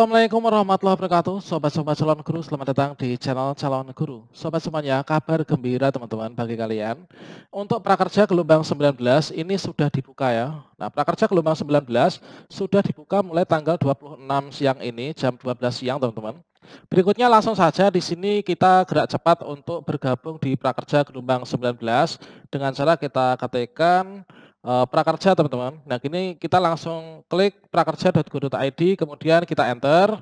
Assalamualaikum warahmatullahi wabarakatuh Sobat-sobat calon guru selamat datang di channel calon guru Sobat semuanya kabar gembira teman-teman bagi kalian Untuk prakerja gelombang 19 ini sudah dibuka ya Nah prakerja gelombang 19 sudah dibuka mulai tanggal 26 siang ini jam 12 siang teman-teman Berikutnya langsung saja di sini kita gerak cepat untuk bergabung di prakerja gelombang 19 Dengan cara kita ketikkan uh, prakerja teman-teman. Nah ini kita langsung klik prakerja.go.id kemudian kita enter.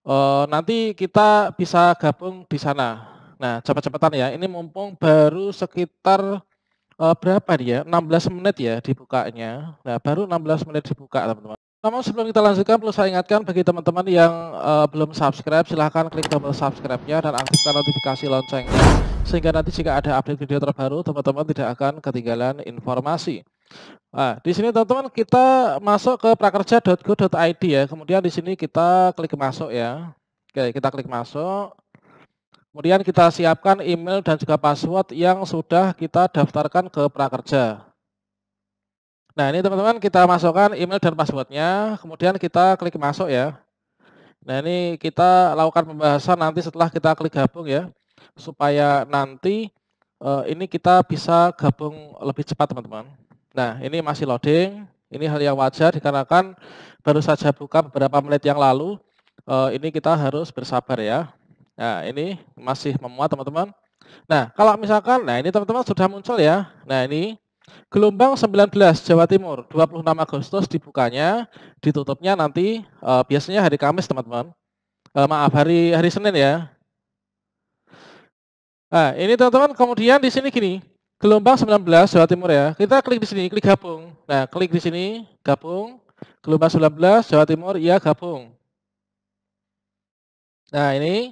Eh, nanti kita bisa gabung di sana. Nah cepat-cepatan ya, ini mumpung baru sekitar uh, berapa dia? Ya? 16 menit ya dibukanya. Nah baru 16 menit dibuka teman-teman. Namun sebelum kita lanjutkan perlu saya ingatkan bagi teman-teman yang uh, belum subscribe silahkan klik tombol subscribe-nya dan aktifkan notifikasi loncengnya sehingga nanti jika ada update video terbaru, teman-teman tidak akan ketinggalan informasi. Nah, di sini teman-teman kita masuk ke prakerja.go.id ya. Kemudian di sini kita klik masuk ya. Oke, kita klik masuk. Kemudian kita siapkan email dan juga password yang sudah kita daftarkan ke prakerja. Nah, ini teman-teman kita masukkan email dan passwordnya. Kemudian kita klik masuk ya. Nah, ini kita lakukan pembahasan nanti setelah kita klik gabung ya supaya nanti uh, ini kita bisa gabung lebih cepat teman-teman. Nah ini masih loading, ini hal yang wajar dikarenakan baru saja buka beberapa menit yang lalu. Uh, ini kita harus bersabar ya. Nah ini masih memuat teman-teman. Nah kalau misalkan, nah ini teman-teman sudah muncul ya. Nah ini Gelombang 19 Jawa Timur 26 Agustus dibukanya, ditutupnya nanti uh, biasanya hari Kamis teman-teman. Uh, maaf hari hari Senin ya. Nah, ini teman-teman kemudian di sini gini, gelombang 19 Jawa Timur ya. Kita klik di sini, klik gabung. Nah, klik di sini, gabung. Gelombang 19 Jawa Timur, ya gabung. Nah, ini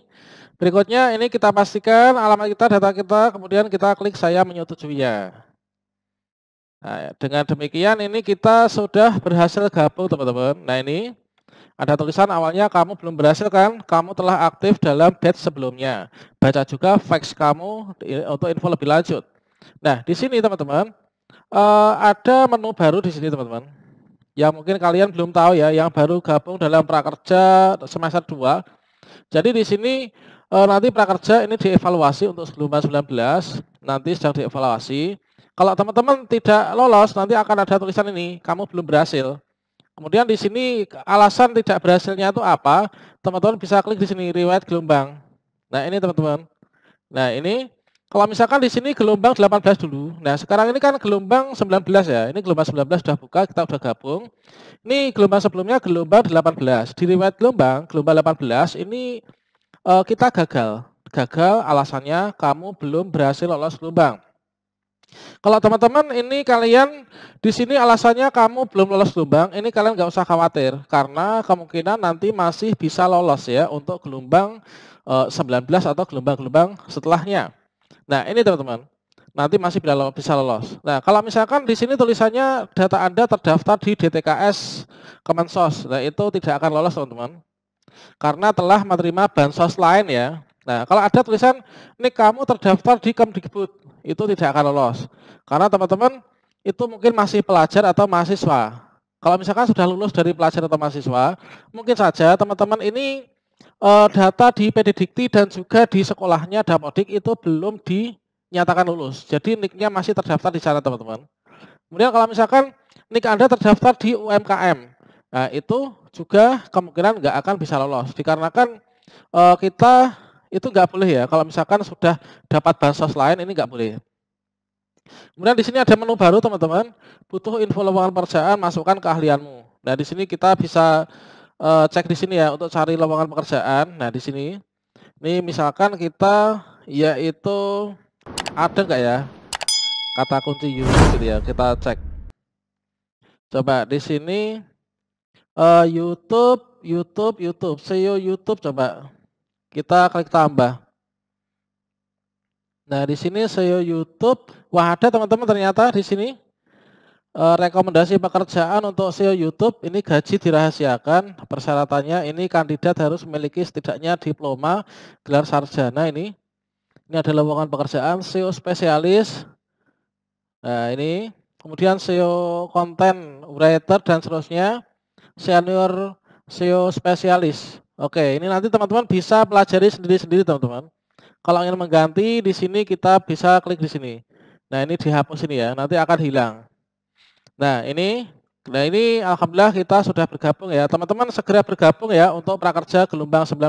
berikutnya ini kita pastikan alamat kita, data kita, kemudian kita klik saya menyetujui ya. Nah, dengan demikian ini kita sudah berhasil gabung teman-teman. Nah, ini ada tulisan awalnya kamu belum berhasil kan? Kamu telah aktif dalam batch sebelumnya. Baca juga fax kamu untuk info lebih lanjut. Nah, di sini teman-teman eh, ada menu baru di sini teman-teman. Yang mungkin kalian belum tahu ya, yang baru gabung dalam prakerja semester 2. Jadi di sini eh, nanti prakerja ini dievaluasi untuk gelombang 19, nanti sedang dievaluasi. Kalau teman-teman tidak lolos, nanti akan ada tulisan ini, kamu belum berhasil. Kemudian di sini alasan tidak berhasilnya itu apa? Teman-teman bisa klik di sini riwayat gelombang. Nah, ini teman-teman. Nah, ini kalau misalkan di sini gelombang 18 dulu. Nah, sekarang ini kan gelombang 19 ya. Ini gelombang 19 sudah buka, kita sudah gabung. Ini gelombang sebelumnya gelombang 18. Di riwayat gelombang, gelombang 18 ini eh, kita gagal. Gagal alasannya kamu belum berhasil lolos gelombang. Kalau teman-teman ini kalian di sini alasannya kamu belum lolos gelombang, ini kalian nggak usah khawatir karena kemungkinan nanti masih bisa lolos ya untuk gelombang e, eh, 19 atau gelombang-gelombang setelahnya. Nah ini teman-teman, nanti masih bisa lolos. Nah kalau misalkan di sini tulisannya data Anda terdaftar di DTKS Kemensos, nah itu tidak akan lolos teman-teman. Karena telah menerima bansos lain ya, Nah, kalau ada tulisan, ini kamu terdaftar di Kemdikbud itu tidak akan lolos. Karena teman-teman itu mungkin masih pelajar atau mahasiswa. Kalau misalkan sudah lulus dari pelajar atau mahasiswa, mungkin saja teman-teman ini eh, data di PDDikti dan juga di sekolahnya Dapodik itu belum dinyatakan lulus. Jadi nicknya masih terdaftar di sana teman-teman. Kemudian kalau misalkan nick Anda terdaftar di UMKM, nah itu juga kemungkinan nggak akan bisa lolos dikarenakan eh, kita itu nggak boleh ya. Kalau misalkan sudah dapat bansos lain, ini nggak boleh. Kemudian di sini ada menu baru teman-teman. Butuh info lowongan pekerjaan, masukkan keahlianmu. Nah di sini kita bisa uh, cek di sini ya untuk cari lowongan pekerjaan. Nah di sini, ini misalkan kita yaitu ada nggak ya kata kunci user gitu ya. Kita cek. Coba di sini uh, YouTube, YouTube, YouTube, SEO YouTube coba kita klik tambah. Nah, di sini SEO YouTube. Wah, ada teman-teman ternyata di sini e, rekomendasi pekerjaan untuk SEO YouTube ini gaji dirahasiakan. Persyaratannya ini kandidat harus memiliki setidaknya diploma gelar sarjana ini. Ini ada lowongan pekerjaan SEO spesialis. Nah, ini kemudian SEO content writer dan seterusnya. Senior SEO spesialis. Oke, ini nanti teman-teman bisa pelajari sendiri-sendiri teman-teman. Kalau ingin mengganti di sini kita bisa klik di sini. Nah, ini dihapus ini ya, nanti akan hilang. Nah, ini nah ini alhamdulillah kita sudah bergabung ya. Teman-teman segera bergabung ya untuk prakerja gelombang 19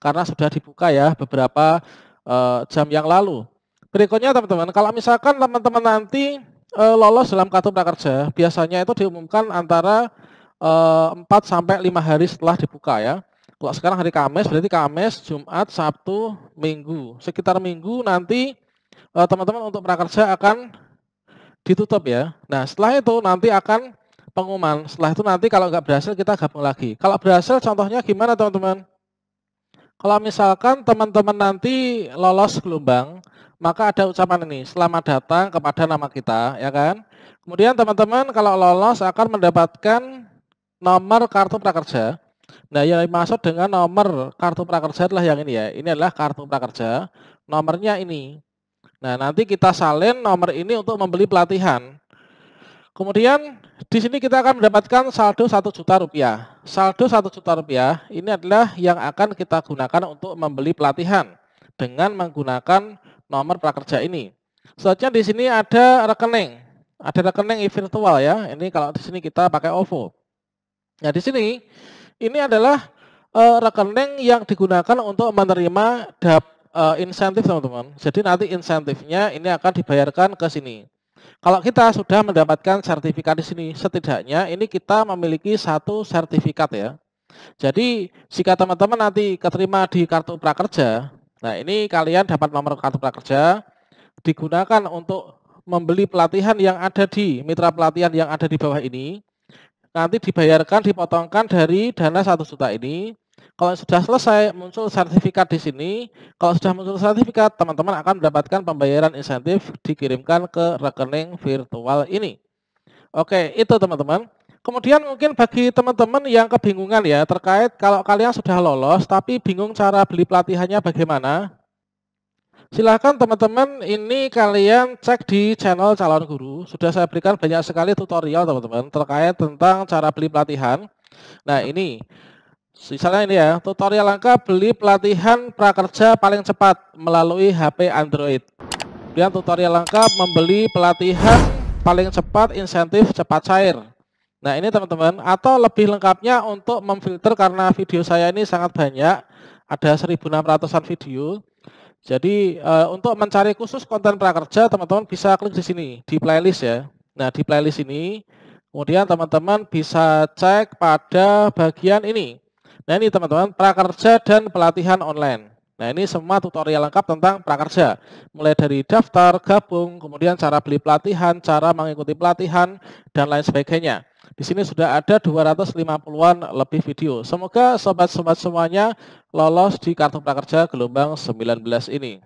karena sudah dibuka ya beberapa uh, jam yang lalu. Berikutnya teman-teman, kalau misalkan teman-teman nanti uh, lolos dalam kartu prakerja, biasanya itu diumumkan antara uh, eh, 4 sampai 5 hari setelah dibuka ya. Kalau sekarang hari Kamis berarti Kamis, Jumat, Sabtu, Minggu. Sekitar Minggu nanti eh, teman-teman untuk prakerja akan ditutup ya. Nah setelah itu nanti akan pengumuman. Setelah itu nanti kalau nggak berhasil kita gabung lagi. Kalau berhasil contohnya gimana teman-teman? Kalau misalkan teman-teman nanti lolos gelombang, maka ada ucapan ini, selamat datang kepada nama kita, ya kan? Kemudian teman-teman kalau lolos akan mendapatkan nomor kartu prakerja. Nah, yang dimaksud dengan nomor kartu prakerja adalah yang ini ya. Ini adalah kartu prakerja, nomornya ini. Nah, nanti kita salin nomor ini untuk membeli pelatihan. Kemudian di sini kita akan mendapatkan saldo satu juta rupiah. Saldo satu juta rupiah ini adalah yang akan kita gunakan untuk membeli pelatihan dengan menggunakan nomor prakerja ini. Selanjutnya di sini ada rekening. Ada rekening e-virtual ya. Ini kalau di sini kita pakai OVO. Nah, di sini ini adalah uh, rekening yang digunakan untuk menerima dap, uh, insentif teman-teman. Jadi nanti insentifnya ini akan dibayarkan ke sini. Kalau kita sudah mendapatkan sertifikat di sini, setidaknya ini kita memiliki satu sertifikat ya. Jadi jika teman-teman nanti keterima di kartu prakerja, nah ini kalian dapat nomor kartu prakerja digunakan untuk membeli pelatihan yang ada di mitra pelatihan yang ada di bawah ini nanti dibayarkan dipotongkan dari dana satu juta ini. Kalau sudah selesai muncul sertifikat di sini, kalau sudah muncul sertifikat, teman-teman akan mendapatkan pembayaran insentif dikirimkan ke rekening virtual ini. Oke, itu teman-teman. Kemudian mungkin bagi teman-teman yang kebingungan ya terkait kalau kalian sudah lolos tapi bingung cara beli pelatihannya bagaimana, Silahkan teman-teman, ini kalian cek di channel Calon Guru. Sudah saya berikan banyak sekali tutorial teman-teman terkait tentang cara beli pelatihan. Nah ini, misalnya ini ya, tutorial lengkap beli pelatihan prakerja paling cepat melalui HP Android. Kemudian tutorial lengkap membeli pelatihan paling cepat insentif cepat cair. Nah ini teman-teman, atau lebih lengkapnya untuk memfilter karena video saya ini sangat banyak, ada 1600-an video jadi uh, untuk mencari khusus konten prakerja, teman-teman bisa klik di sini di playlist ya. Nah di playlist ini, kemudian teman-teman bisa cek pada bagian ini. Nah ini teman-teman prakerja dan pelatihan online. Nah ini semua tutorial lengkap tentang prakerja, mulai dari daftar, gabung, kemudian cara beli pelatihan, cara mengikuti pelatihan, dan lain sebagainya. Di sini sudah ada 250-an lebih video. Semoga sobat-sobat semuanya lolos di kartu prakerja gelombang 19 ini.